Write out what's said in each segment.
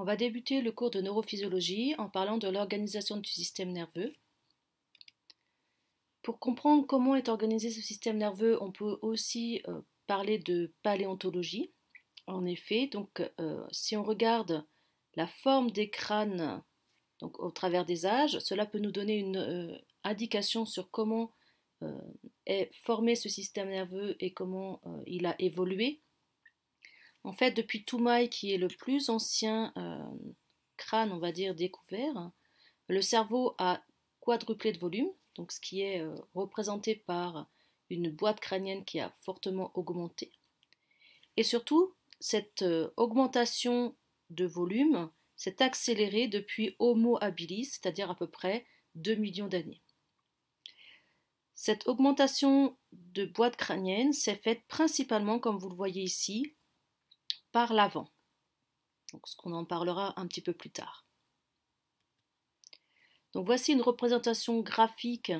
On va débuter le cours de neurophysiologie en parlant de l'organisation du système nerveux. Pour comprendre comment est organisé ce système nerveux, on peut aussi euh, parler de paléontologie. En effet, donc, euh, si on regarde la forme des crânes donc, au travers des âges, cela peut nous donner une euh, indication sur comment est formé ce système nerveux et comment il a évolué en fait, depuis Toumaï, qui est le plus ancien euh, crâne, on va dire, découvert, le cerveau a quadruplé de volume, donc ce qui est euh, représenté par une boîte crânienne qui a fortement augmenté. Et surtout, cette euh, augmentation de volume s'est accélérée depuis Homo habilis, c'est-à-dire à peu près 2 millions d'années. Cette augmentation de boîte crânienne s'est faite principalement, comme vous le voyez ici, par l'avant. Donc, ce qu'on en parlera un petit peu plus tard. Donc, voici une représentation graphique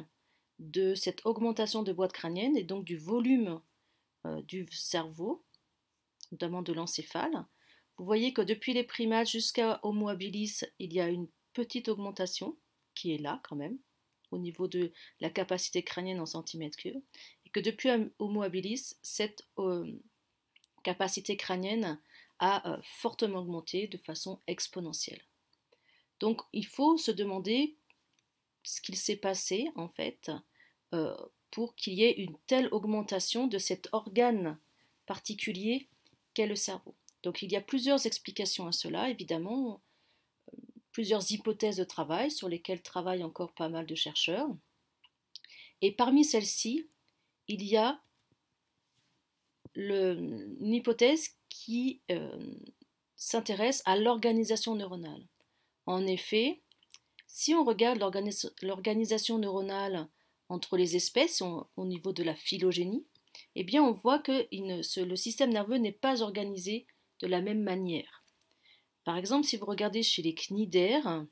de cette augmentation de boîte crânienne et donc du volume euh, du cerveau, notamment de l'encéphale. Vous voyez que depuis les primates jusqu'à Homo habilis, il y a une petite augmentation qui est là quand même au niveau de la capacité crânienne en centimètres cubes, et que depuis Homo habilis, cette euh, capacité crânienne a euh, fortement augmenté de façon exponentielle. Donc il faut se demander ce qu'il s'est passé en fait euh, pour qu'il y ait une telle augmentation de cet organe particulier qu'est le cerveau. Donc il y a plusieurs explications à cela, évidemment, euh, plusieurs hypothèses de travail sur lesquelles travaillent encore pas mal de chercheurs. Et parmi celles-ci, il y a le, une hypothèse qui euh, s'intéresse à l'organisation neuronale. En effet, si on regarde l'organisation neuronale entre les espèces au niveau de la phylogénie, eh bien on voit que le système nerveux n'est pas organisé de la même manière. Par exemple, si vous regardez chez les cnidaires,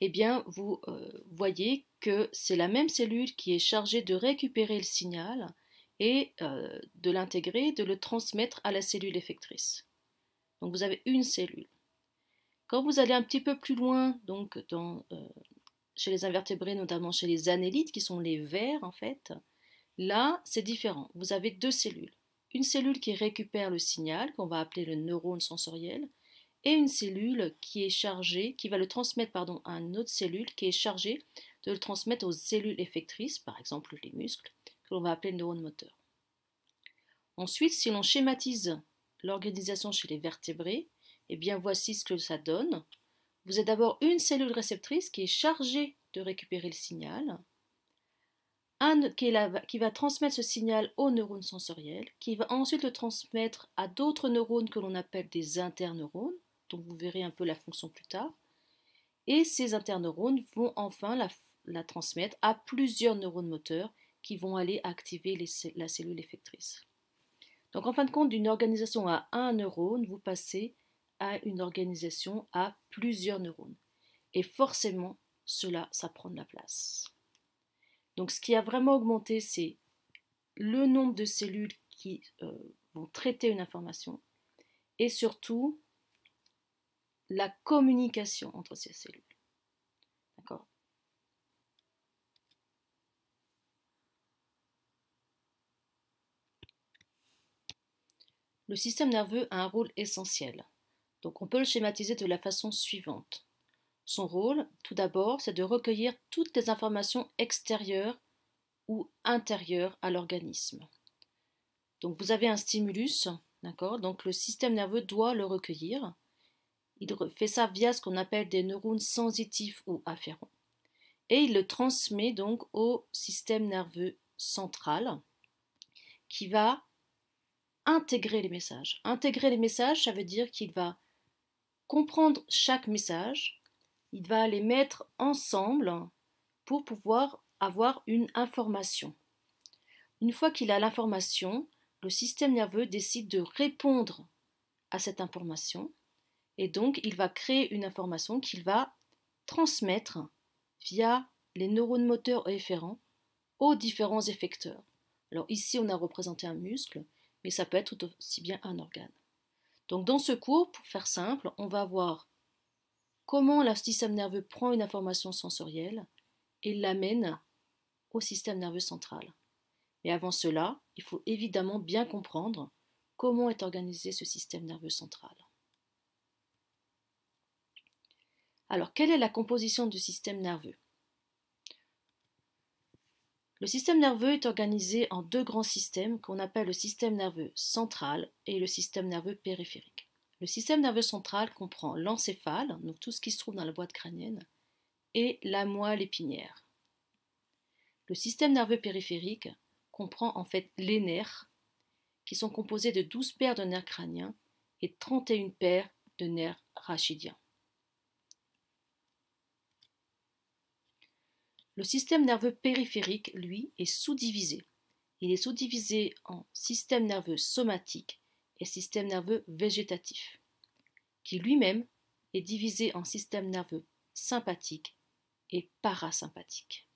eh bien vous euh, voyez que c'est la même cellule qui est chargée de récupérer le signal, et euh, de l'intégrer, de le transmettre à la cellule effectrice. Donc vous avez une cellule. Quand vous allez un petit peu plus loin, donc euh, chez les invertébrés, notamment chez les annélides, qui sont les vers en fait, là c'est différent. Vous avez deux cellules. Une cellule qui récupère le signal, qu'on va appeler le neurone sensoriel, et une cellule qui est chargée, qui va le transmettre pardon, à une autre cellule qui est chargée de le transmettre aux cellules effectrices, par exemple les muscles, que l'on va appeler le neurone moteur. Ensuite, si l'on schématise l'organisation chez les vertébrés, eh bien voici ce que ça donne. Vous avez d'abord une cellule réceptrice qui est chargée de récupérer le signal, un qui, va transmettre ce signal aux neurones sensoriels, qui va ensuite le transmettre à d'autres neurones que l'on appelle des interneurones, dont vous verrez un peu la fonction plus tard, et ces interneurones vont enfin la transmettre à plusieurs neurones moteurs qui vont aller activer la cellule effectrice. Donc en fin de compte, d'une organisation à un neurone, vous passez à une organisation à plusieurs neurones. Et forcément, cela, ça prend de la place. Donc ce qui a vraiment augmenté, c'est le nombre de cellules qui euh, vont traiter une information et surtout la communication entre ces cellules. le système nerveux a un rôle essentiel. Donc on peut le schématiser de la façon suivante. Son rôle, tout d'abord, c'est de recueillir toutes les informations extérieures ou intérieures à l'organisme. Donc vous avez un stimulus, d'accord Donc le système nerveux doit le recueillir. Il fait ça via ce qu'on appelle des neurones sensitifs ou afférents. Et il le transmet donc au système nerveux central qui va intégrer les messages. Intégrer les messages, ça veut dire qu'il va comprendre chaque message, il va les mettre ensemble pour pouvoir avoir une information. Une fois qu'il a l'information, le système nerveux décide de répondre à cette information et donc il va créer une information qu'il va transmettre via les neurones moteurs efférents aux différents effecteurs. Alors ici on a représenté un muscle, mais ça peut être aussi bien un organe. Donc dans ce cours, pour faire simple, on va voir comment le système nerveux prend une information sensorielle et l'amène au système nerveux central. Mais avant cela, il faut évidemment bien comprendre comment est organisé ce système nerveux central. Alors, quelle est la composition du système nerveux le système nerveux est organisé en deux grands systèmes qu'on appelle le système nerveux central et le système nerveux périphérique. Le système nerveux central comprend l'encéphale, donc tout ce qui se trouve dans la boîte crânienne, et la moelle épinière. Le système nerveux périphérique comprend en fait les nerfs, qui sont composés de 12 paires de nerfs crâniens et 31 paires de nerfs rachidiens. Le système nerveux périphérique, lui, est sous-divisé. Il est sous-divisé en système nerveux somatique et système nerveux végétatif, qui lui-même est divisé en système nerveux sympathique et parasympathique.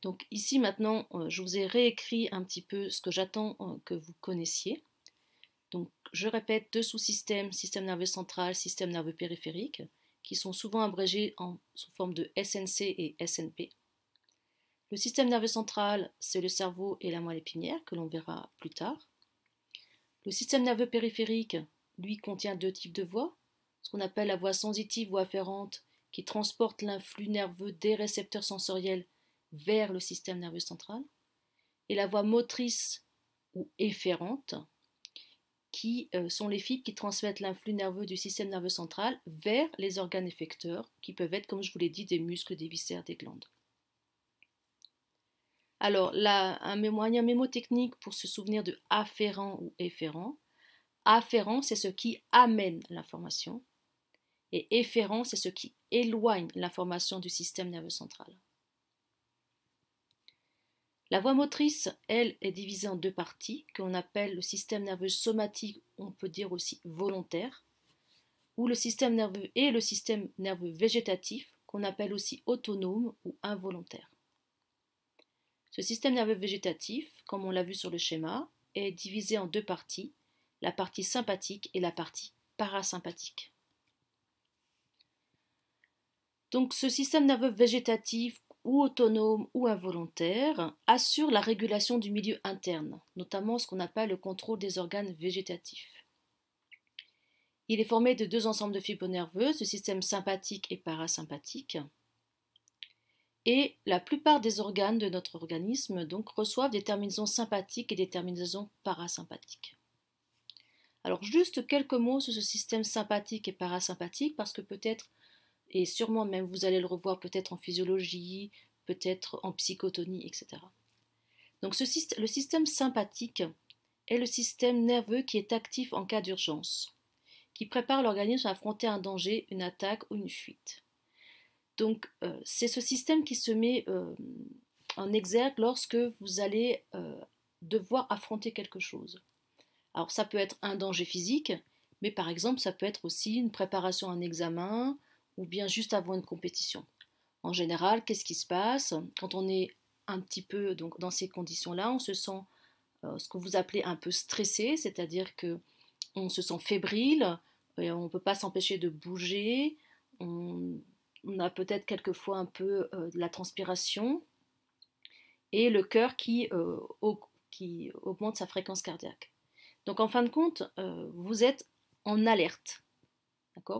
Donc ici maintenant, euh, je vous ai réécrit un petit peu ce que j'attends euh, que vous connaissiez. Donc je répète, deux sous-systèmes, système nerveux central, système nerveux périphérique qui sont souvent abrégés en, sous forme de SNC et SNP. Le système nerveux central, c'est le cerveau et la moelle épinière, que l'on verra plus tard. Le système nerveux périphérique, lui, contient deux types de voies, ce qu'on appelle la voie sensitive ou afférente, qui transporte l'influx nerveux des récepteurs sensoriels vers le système nerveux central, et la voie motrice ou efférente, qui euh, sont les fibres qui transmettent l'influx nerveux du système nerveux central vers les organes effecteurs, qui peuvent être, comme je vous l'ai dit, des muscles, des viscères, des glandes. Alors, un, moyen mémotechnique pour se souvenir de afférent ou efférent. Afférent, c'est ce qui amène l'information. Et efférent, c'est ce qui éloigne l'information du système nerveux central. La voie motrice, elle, est divisée en deux parties, qu'on appelle le système nerveux somatique, on peut dire aussi volontaire, ou le système nerveux et le système nerveux végétatif, qu'on appelle aussi autonome ou involontaire. Ce système nerveux végétatif, comme on l'a vu sur le schéma, est divisé en deux parties, la partie sympathique et la partie parasympathique. Donc ce système nerveux végétatif ou autonome ou involontaire, assure la régulation du milieu interne, notamment ce qu'on appelle le contrôle des organes végétatifs. Il est formé de deux ensembles de fibres nerveuses, le système sympathique et parasympathique. Et la plupart des organes de notre organisme donc, reçoivent des terminaisons sympathiques et des terminaisons parasympathiques. Alors juste quelques mots sur ce système sympathique et parasympathique parce que peut-être et sûrement même, vous allez le revoir peut-être en physiologie, peut-être en psychotonie, etc. Donc le système sympathique est le système nerveux qui est actif en cas d'urgence, qui prépare l'organisme à affronter un danger, une attaque ou une fuite. Donc euh, c'est ce système qui se met euh, en exergue lorsque vous allez euh, devoir affronter quelque chose. Alors ça peut être un danger physique, mais par exemple ça peut être aussi une préparation à un examen, ou bien juste avant une compétition. En général, qu'est-ce qui se passe Quand on est un petit peu donc, dans ces conditions-là, on se sent euh, ce que vous appelez un peu stressé, c'est-à-dire que on se sent fébrile, on ne peut pas s'empêcher de bouger, on, a peut-être quelquefois un peu euh, de la transpiration, et le cœur qui, euh, qui augmente sa fréquence cardiaque. Donc en fin de compte, vous êtes en alerte.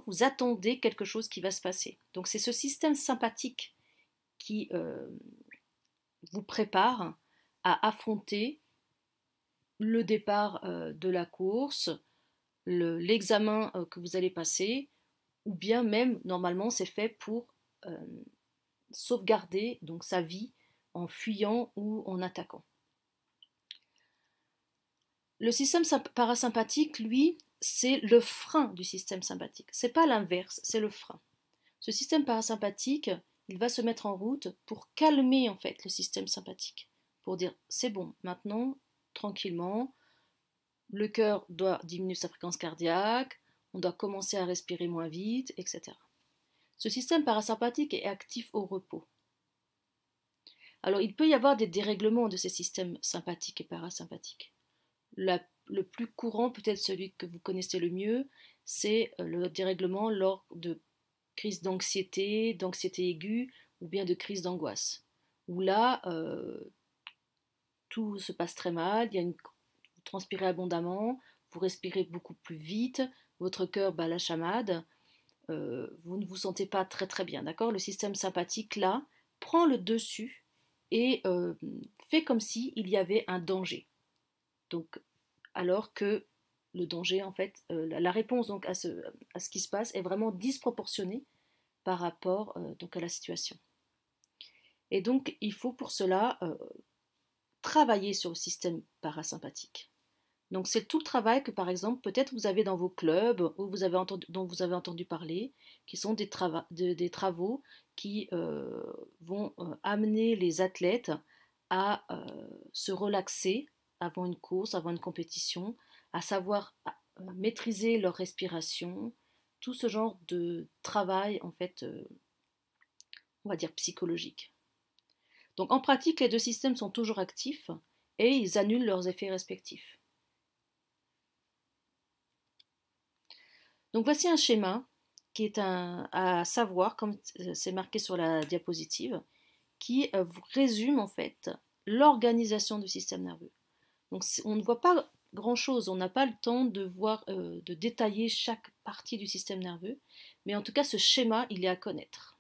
Vous attendez quelque chose qui va se passer. Donc c'est ce système sympathique qui euh, vous prépare à affronter le départ euh, de la course, l'examen euh, que vous allez passer, ou bien même, normalement, c'est fait pour sauvegarder donc, sa vie en fuyant ou en attaquant. Le système parasympathique, lui, c'est le frein du système sympathique. C'est pas l'inverse, c'est le frein. Ce système parasympathique, il va se mettre en route pour calmer en fait le système sympathique, pour dire c'est bon, maintenant tranquillement, le cœur doit diminuer sa fréquence cardiaque, on doit commencer à respirer moins vite, etc. Ce système parasympathique est actif au repos. Alors il peut y avoir des dérèglements de ces systèmes sympathiques et parasympathiques. La le plus courant, peut-être celui que vous connaissez le mieux, c'est euh, le dérèglement lors de crises d'anxiété, d'anxiété aiguë ou bien de crises d'angoisse. Où là, euh, tout se passe très mal, il vous transpirez abondamment, vous respirez beaucoup plus vite, votre cœur bat la chamade, euh, vous ne vous sentez pas très très bien, d'accord Le système sympathique, là, prend le dessus et fait comme s'il y avait un danger. Donc alors que le danger, en fait, euh, la réponse donc à ce, qui se passe est vraiment disproportionnée par rapport euh, donc à la situation. Et donc, il faut pour cela euh, travailler sur le système parasympathique. Donc, c'est tout le travail que, par exemple, peut-être vous avez dans vos clubs ou vous avez entendu, dont vous avez entendu parler, qui sont des travaux qui vont amener les athlètes à se relaxer avant une course, avant une compétition, à savoir euh, maîtriser leur respiration, tout ce genre de travail en fait, euh, on va dire psychologique. Donc en pratique, les deux systèmes sont toujours actifs et ils annulent leurs effets respectifs. Donc voici un schéma qui est un, à savoir, comme c'est euh, marqué sur la diapositive, qui résume en fait l'organisation du système nerveux. Donc on ne voit pas grand-chose, on n'a pas le temps de voir, euh, de détailler chaque partie du système nerveux, mais en tout cas ce schéma, il est à connaître.